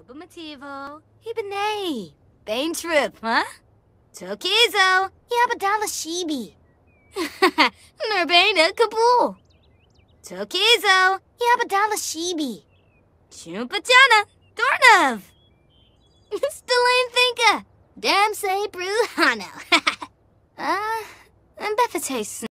Ubamativo, Hibane, Bane Trip, huh? Tokizo, Yabadala Shibi. Nurbana Kabul. Tokizo, Yabadala Shibi. Chumpachana, Dornov. Stalane Thinka, Damsay Bruhano. uh, and Befete